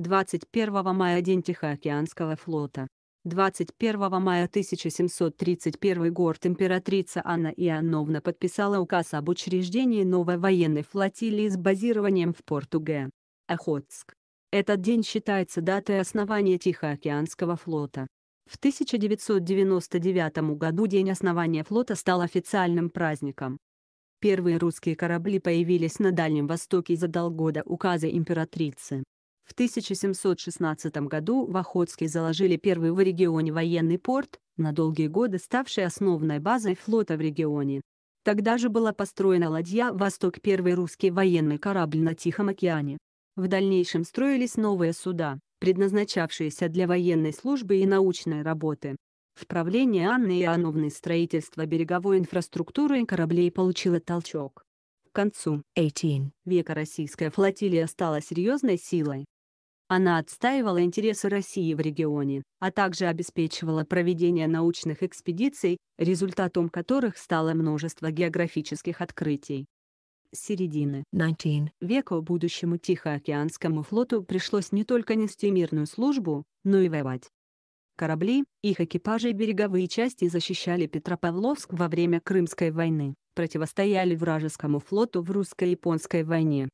21 мая День Тихоокеанского флота. 21 мая 1731 год императрица Анна Иоанновна подписала указ об учреждении новой военной флотилии с базированием в Португе. Охотск. Этот день считается датой основания Тихоокеанского флота. В 1999 году день основания флота стал официальным праздником. Первые русские корабли появились на Дальнем Востоке задолго до указа императрицы. В 1716 году в Охотске заложили первый в регионе военный порт, на долгие годы ставший основной базой флота в регионе. Тогда же была построена ладья «Восток» — первый русский военный корабль на Тихом океане. В дальнейшем строились новые суда, предназначавшиеся для военной службы и научной работы. В правлении Анны Иоанновны строительство береговой инфраструктуры и кораблей получило толчок. К концу 18 века российская флотилия стала серьезной силой, она отстаивала интересы России в регионе, а также обеспечивала проведение научных экспедиций, результатом которых стало множество географических открытий. С середины 19 века будущему Тихоокеанскому флоту пришлось не только нести мирную службу, но и воевать. Корабли, их экипажи и береговые части защищали Петропавловск во время Крымской войны, противостояли вражескому флоту в русско-японской войне,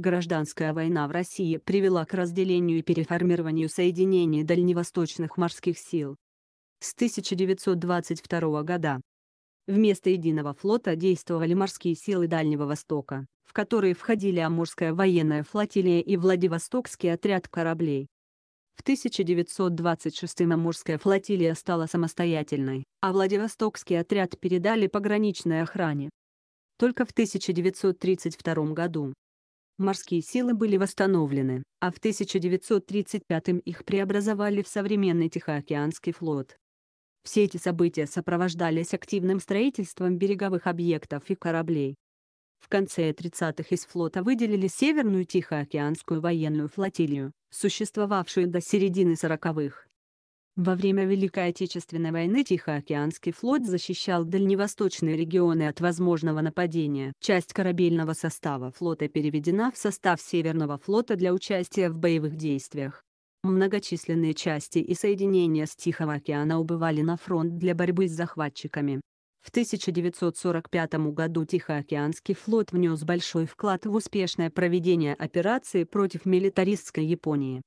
Гражданская война в России привела к разделению и переформированию соединений дальневосточных морских сил. С 1922 года вместо единого флота действовали морские силы Дальнего Востока, в которые входили Амурская военная флотилия и Владивостокский отряд кораблей. В 1926 Амурская флотилия стала самостоятельной, а Владивостокский отряд передали пограничной охране. Только в 1932 году морские силы были восстановлены, а в 1935-м их преобразовали в современный Тихоокеанский флот. Все эти события сопровождались активным строительством береговых объектов и кораблей. В конце 30-х из флота выделили Северную Тихоокеанскую военную флотилию, существовавшую до середины 40-х. Во время Великой Отечественной войны Тихоокеанский флот защищал дальневосточные регионы от возможного нападения. Часть корабельного состава флота переведена в состав Северного флота для участия в боевых действиях. Многочисленные части и соединения с Тихого океана убывали на фронт для борьбы с захватчиками. В 1945 году Тихоокеанский флот внес большой вклад в успешное проведение операции против милитаристской Японии.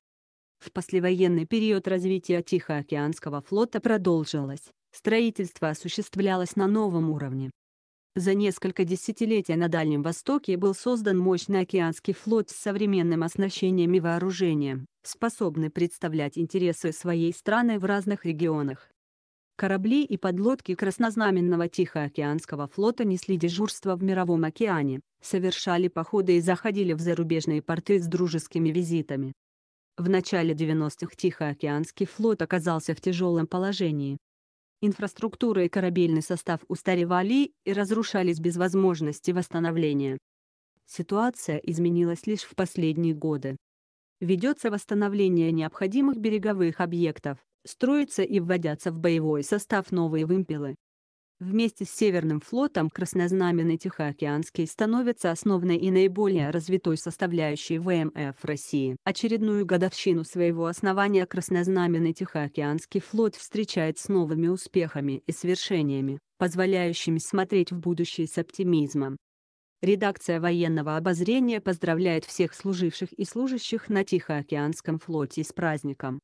В послевоенный период развития Тихоокеанского флота продолжилось, строительство осуществлялось на новом уровне. За несколько десятилетий на Дальнем Востоке был создан мощный океанский флот с современным оснащением и вооружением, способный представлять интересы своей страны в разных регионах. Корабли и подлодки краснознаменного Тихоокеанского флота несли дежурство в Мировом океане, совершали походы и заходили в зарубежные порты с дружескими визитами. В начале 90-х Тихоокеанский флот оказался в тяжелом положении. Инфраструктура и корабельный состав устаревали и разрушались без возможности восстановления. Ситуация изменилась лишь в последние годы. Ведется восстановление необходимых береговых объектов, строятся и вводятся в боевой состав новые вымпелы, Вместе с Северным флотом краснознаменный Тихоокеанский становится основной и наиболее развитой составляющей ВМФ России. Очередную годовщину своего основания краснознаменный Тихоокеанский флот встречает с новыми успехами и свершениями, позволяющими смотреть в будущее с оптимизмом. Редакция военного обозрения поздравляет всех служивших и служащих на Тихоокеанском флоте с праздником.